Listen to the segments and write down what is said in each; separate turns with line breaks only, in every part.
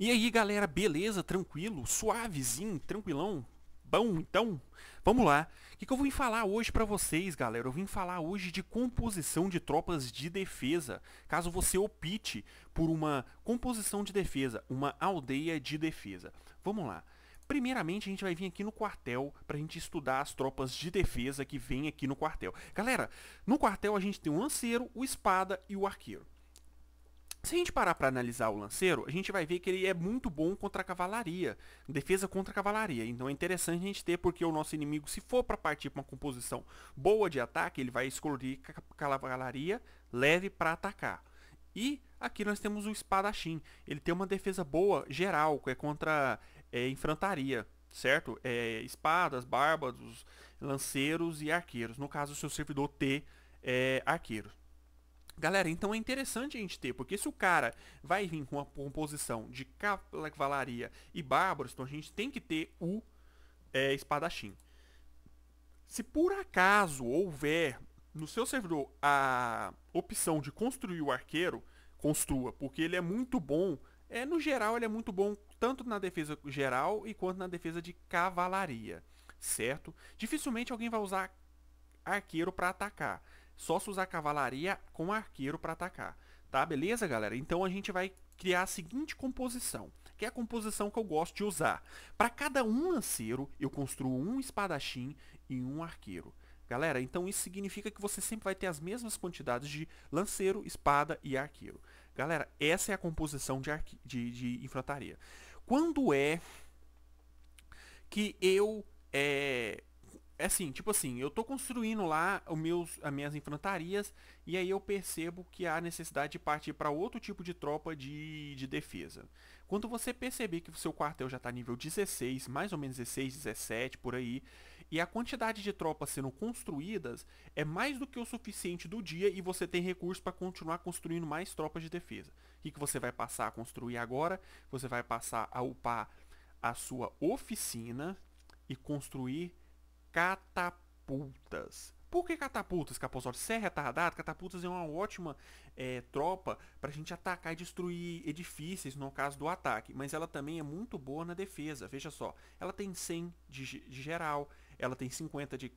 E aí galera, beleza? Tranquilo? Suavezinho? Tranquilão? Bom, então, vamos lá. O que, que eu vim falar hoje para vocês, galera? Eu vim falar hoje de composição de tropas de defesa. Caso você opte por uma composição de defesa, uma aldeia de defesa. Vamos lá. Primeiramente, a gente vai vir aqui no quartel para a gente estudar as tropas de defesa que vem aqui no quartel. Galera, no quartel a gente tem o lanceiro, o espada e o arqueiro. Se a gente parar para analisar o lanceiro, a gente vai ver que ele é muito bom contra a cavalaria, defesa contra a cavalaria. Então é interessante a gente ter, porque o nosso inimigo, se for para partir para uma composição boa de ataque, ele vai escolher cavalaria leve para atacar. E aqui nós temos o espadachim. Ele tem uma defesa boa geral, que é contra é, infantaria, certo? É, espadas, bárbaros, lanceiros e arqueiros. No caso, o seu servidor T é arqueiros. Galera, então é interessante a gente ter, porque se o cara vai vir com uma composição de cavalaria e bárbaros, então a gente tem que ter o é, espadachim. Se por acaso houver no seu servidor a opção de construir o arqueiro, construa, porque ele é muito bom. É, no geral, ele é muito bom tanto na defesa geral e quanto na defesa de cavalaria, certo? Dificilmente alguém vai usar arqueiro para atacar. Só se usar cavalaria com arqueiro para atacar. Tá, beleza, galera? Então a gente vai criar a seguinte composição, que é a composição que eu gosto de usar. Para cada um lanceiro, eu construo um espadachim e um arqueiro. Galera, então isso significa que você sempre vai ter as mesmas quantidades de lanceiro, espada e arqueiro. Galera, essa é a composição de, de, de infantaria. Quando é que eu é, é assim, tipo assim, eu tô construindo lá o meus, as minhas infantarias e aí eu percebo que há necessidade de partir para outro tipo de tropa de, de defesa. Quando você perceber que o seu quartel já tá nível 16, mais ou menos 16, 17 por aí, e a quantidade de tropas sendo construídas é mais do que o suficiente do dia e você tem recurso para continuar construindo mais tropas de defesa. O que, que você vai passar a construir agora? Você vai passar a upar a sua oficina e construir catapultas. Por que catapultas, Capozol? Você é retardado? Catapultas é uma ótima é, tropa para a gente atacar e destruir edifícios, no caso do ataque. Mas ela também é muito boa na defesa. Veja só, ela tem 100 de, de geral, ela tem 50 de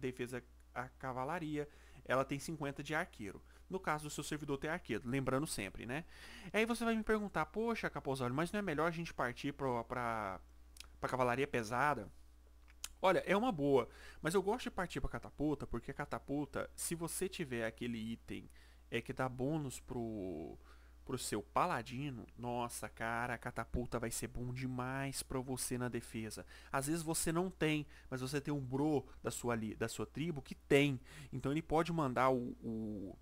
defesa a cavalaria, ela tem 50 de arqueiro. No caso do seu servidor ter arqueiro, lembrando sempre, né? Aí você vai me perguntar, poxa, Capozol, mas não é melhor a gente partir para a cavalaria pesada? Olha, é uma boa, mas eu gosto de partir pra catapulta, porque a catapulta, se você tiver aquele item é que dá bônus pro, pro seu paladino, nossa, cara, a catapulta vai ser bom demais pra você na defesa. Às vezes você não tem, mas você tem um bro da sua, da sua tribo que tem. Então ele pode mandar o, o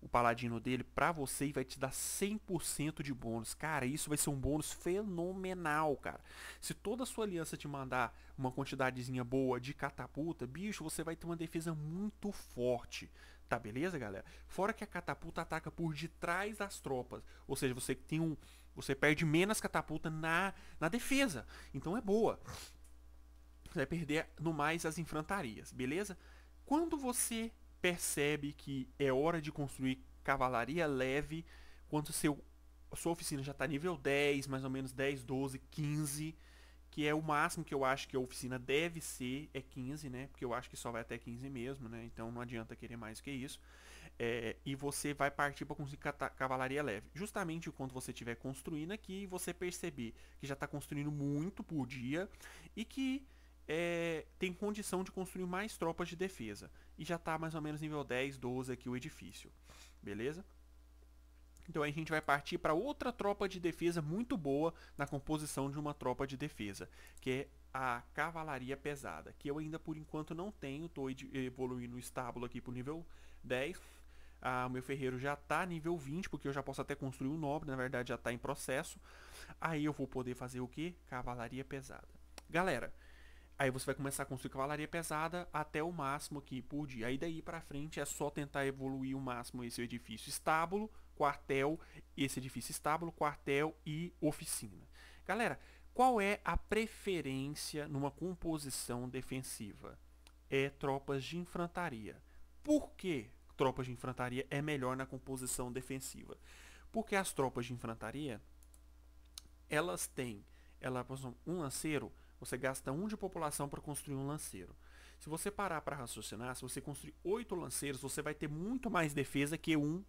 o paladino dele para você e vai te dar 100% de bônus. Cara, isso vai ser um bônus fenomenal, cara. Se toda a sua aliança te mandar uma quantidadezinha boa de catapulta, bicho, você vai ter uma defesa muito forte. Tá beleza, galera? Fora que a catapulta ataca por detrás das tropas, ou seja, você tem um você perde menos catapulta na na defesa. Então é boa. Você vai perder no mais as infantarias, beleza? Quando você percebe que é hora de construir cavalaria leve quando seu, sua oficina já está nível 10, mais ou menos 10, 12, 15, que é o máximo que eu acho que a oficina deve ser, é 15, né? Porque eu acho que só vai até 15 mesmo, né? Então não adianta querer mais que isso. É, e você vai partir para conseguir cavalaria leve. Justamente quando você estiver construindo aqui, você perceber que já está construindo muito por dia e que é, tem condição de construir mais tropas de defesa. E já está mais ou menos nível 10, 12 aqui o edifício. Beleza? Então a gente vai partir para outra tropa de defesa muito boa na composição de uma tropa de defesa, que é a cavalaria pesada, que eu ainda por enquanto não tenho, estou evoluindo o estábulo aqui para o nível 10. Ah, o meu ferreiro já está nível 20, porque eu já posso até construir um nobre, na verdade já está em processo. Aí eu vou poder fazer o que? Cavalaria pesada. Galera, Aí você vai começar a construir cavalaria pesada até o máximo aqui por dia. Aí daí para frente é só tentar evoluir o máximo esse edifício estábulo, quartel, esse edifício estábulo, quartel e oficina. Galera, qual é a preferência numa composição defensiva? É tropas de infantaria. Por que tropas de infantaria é melhor na composição defensiva? Porque as tropas de infantaria, elas têm, ela, um lanceiro você gasta um de população para construir um lanceiro. Se você parar para raciocinar, se você construir oito lanceiros, você vai ter muito mais defesa que um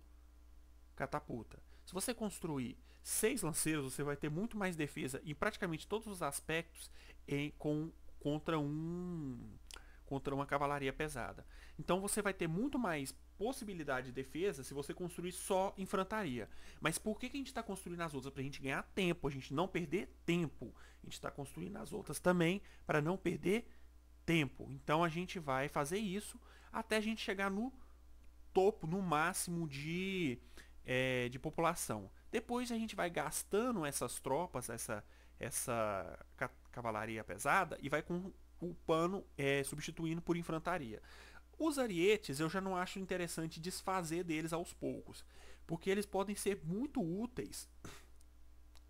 catapulta. Se você construir seis lanceiros, você vai ter muito mais defesa em praticamente todos os aspectos em, com, contra um contra uma cavalaria pesada. Então você vai ter muito mais possibilidade de defesa se você construir só infantaria. Mas por que, que a gente está construindo as outras? Para a gente ganhar tempo, a gente não perder tempo. A gente está construindo as outras também para não perder tempo. Então a gente vai fazer isso até a gente chegar no topo, no máximo de, é, de população. Depois a gente vai gastando essas tropas, essa, essa cavalaria pesada e vai com o pano é, substituindo por infantaria. Os arietes eu já não acho interessante desfazer deles aos poucos, porque eles podem ser muito úteis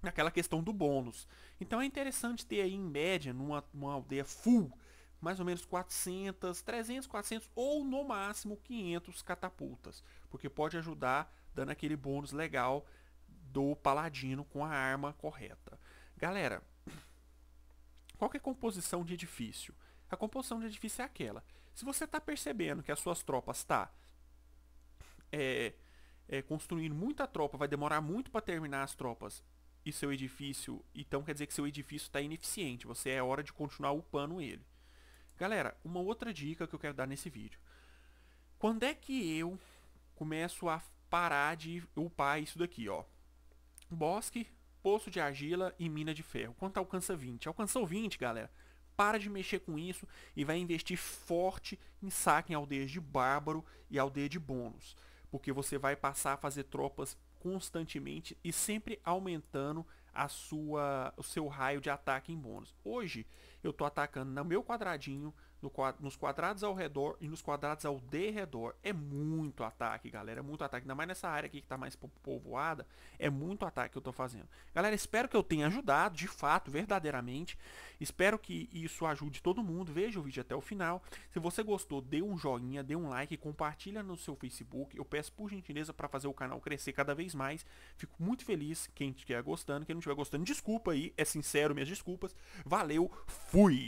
naquela questão do bônus. Então é interessante ter aí em média, numa, numa aldeia full, mais ou menos 400, 300, 400 ou no máximo 500 catapultas, porque pode ajudar dando aquele bônus legal do paladino com a arma correta. Galera, qual é a composição de edifício? A composição de edifício é aquela. Se você está percebendo que as suas tropas tá é, é, construindo muita tropa, vai demorar muito para terminar as tropas e seu edifício, então quer dizer que seu edifício está ineficiente, você é hora de continuar upando ele. Galera, uma outra dica que eu quero dar nesse vídeo. Quando é que eu começo a parar de upar isso daqui, ó? Bosque, poço de argila e mina de ferro. Quanto alcança 20? Alcançou 20, galera para de mexer com isso e vai investir forte em saque em aldeias de bárbaro e aldeia de bônus. Porque você vai passar a fazer tropas constantemente e sempre aumentando a sua, o seu raio de ataque em bônus. Hoje eu estou atacando no meu quadradinho no, nos quadrados ao redor e nos quadrados ao derredor. É muito ataque, galera. É muito ataque. Ainda mais nessa área aqui que está mais povoada. É muito ataque que eu estou fazendo. Galera, espero que eu tenha ajudado, de fato, verdadeiramente. Espero que isso ajude todo mundo. Veja o vídeo até o final. Se você gostou, dê um joinha, dê um like, compartilha no seu Facebook. Eu peço por gentileza para fazer o canal crescer cada vez mais. Fico muito feliz quem estiver gostando. Quem não estiver gostando, desculpa aí. É sincero, minhas desculpas. Valeu, fui!